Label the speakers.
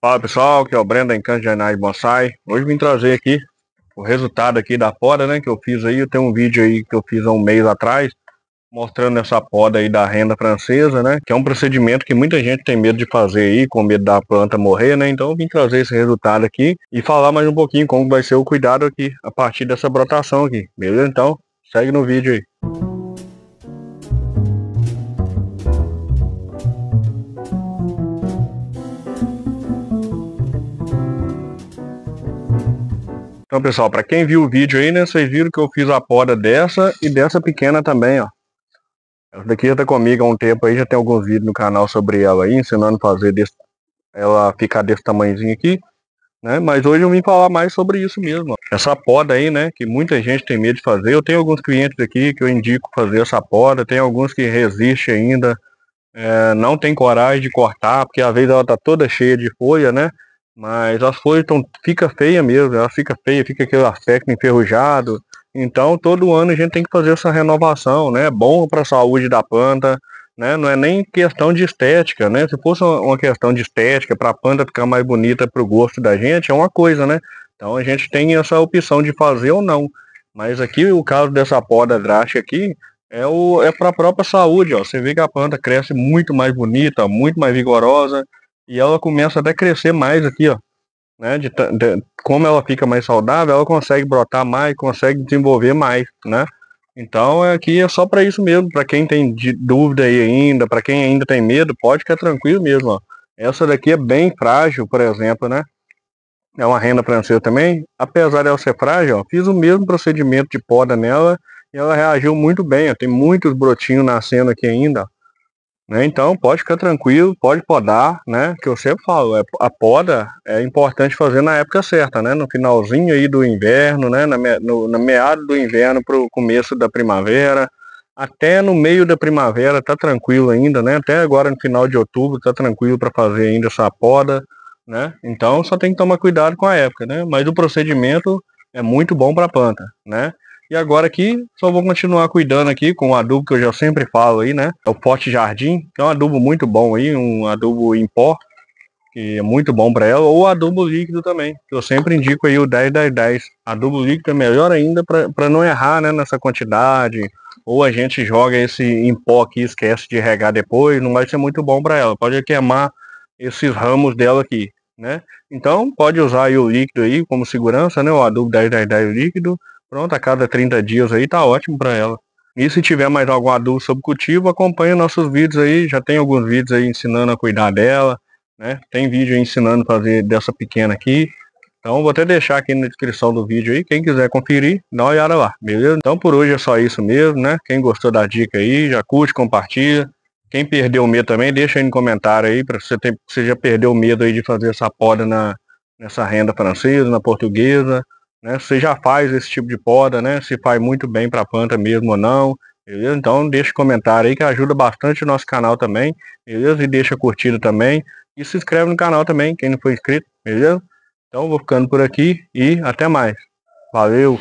Speaker 1: Fala pessoal, aqui é o Brenda em Canjanais Bonsai. Hoje vim trazer aqui o resultado aqui da poda, né, que eu fiz aí. Eu tenho um vídeo aí que eu fiz há um mês atrás, mostrando essa poda aí da renda francesa, né, que é um procedimento que muita gente tem medo de fazer aí, com medo da planta morrer, né. Então eu vim trazer esse resultado aqui e falar mais um pouquinho como vai ser o cuidado aqui a partir dessa brotação aqui, beleza? Então segue no vídeo aí. Então, pessoal, para quem viu o vídeo aí, né, vocês viram que eu fiz a poda dessa e dessa pequena também, ó. Essa daqui já tá comigo há um tempo aí, já tem alguns vídeos no canal sobre ela aí, ensinando a fazer desse, ela ficar desse tamanhozinho aqui, né? Mas hoje eu vim falar mais sobre isso mesmo. Ó. Essa poda aí, né, que muita gente tem medo de fazer. Eu tenho alguns clientes aqui que eu indico fazer essa poda, tem alguns que resistem ainda, é, não tem coragem de cortar, porque às vezes ela tá toda cheia de folha, né? Mas as folhas tão fica feia mesmo, ela fica feia, fica aquele aspecto enferrujado. Então todo ano a gente tem que fazer essa renovação, né? É bom para a saúde da planta, né? Não é nem questão de estética, né? Se fosse uma questão de estética para a planta ficar mais bonita para o gosto da gente, é uma coisa, né? Então a gente tem essa opção de fazer ou não. Mas aqui o caso dessa poda drástica aqui é, o, é para a própria saúde, ó. Você vê que a planta cresce muito mais bonita, muito mais vigorosa. E ela começa até a crescer mais aqui, ó. Né? De, de, como ela fica mais saudável, ela consegue brotar mais, consegue desenvolver mais, né? Então é aqui é só para isso mesmo, para quem tem dúvida aí ainda, para quem ainda tem medo, pode ficar tranquilo mesmo. Ó. Essa daqui é bem frágil, por exemplo, né? É uma renda francesa também. Apesar dela ser frágil, ó, fiz o mesmo procedimento de poda nela e ela reagiu muito bem. Ó. Tem muitos brotinhos nascendo aqui ainda. Né? Então pode ficar tranquilo, pode podar, né? Que eu sempre falo, é, a poda é importante fazer na época certa, né? No finalzinho aí do inverno, né? Na, me, no, na meada do inverno para o começo da primavera, até no meio da primavera tá tranquilo ainda, né? Até agora no final de outubro tá tranquilo para fazer ainda essa poda, né? Então só tem que tomar cuidado com a época, né? Mas o procedimento é muito bom para a planta, né? E agora aqui, só vou continuar cuidando aqui com o adubo que eu já sempre falo aí, né? É o Forte jardim, é um adubo muito bom aí, um adubo em pó, que é muito bom para ela, ou adubo líquido também. que Eu sempre indico aí o 10 10 10. Adubo líquido é melhor ainda para não errar, né, nessa quantidade. Ou a gente joga esse em pó aqui, esquece de regar depois, não vai ser muito bom para ela. Pode queimar esses ramos dela aqui, né? Então, pode usar aí o líquido aí como segurança, né? O adubo 10 10 10 líquido Pronto, a cada 30 dias aí tá ótimo para ela. E se tiver mais alguma adulto sobre cultivo, acompanha nossos vídeos aí. Já tem alguns vídeos aí ensinando a cuidar dela, né? Tem vídeo aí ensinando a fazer dessa pequena aqui. Então vou até deixar aqui na descrição do vídeo aí, quem quiser conferir, dá uma olhada lá, beleza? Então por hoje é só isso mesmo, né? Quem gostou da dica aí, já curte, compartilha. Quem perdeu o medo também, deixa aí no comentário aí, para você, ter, você já perdeu o medo aí de fazer essa poda na, nessa renda francesa, na portuguesa né? Você já faz esse tipo de poda, né? Se faz muito bem para a planta mesmo ou não. Beleza? Então deixa um comentário aí que ajuda bastante o nosso canal também, beleza? E deixa curtida também. E se inscreve no canal também, quem não for inscrito, beleza? Então vou ficando por aqui e até mais. Valeu!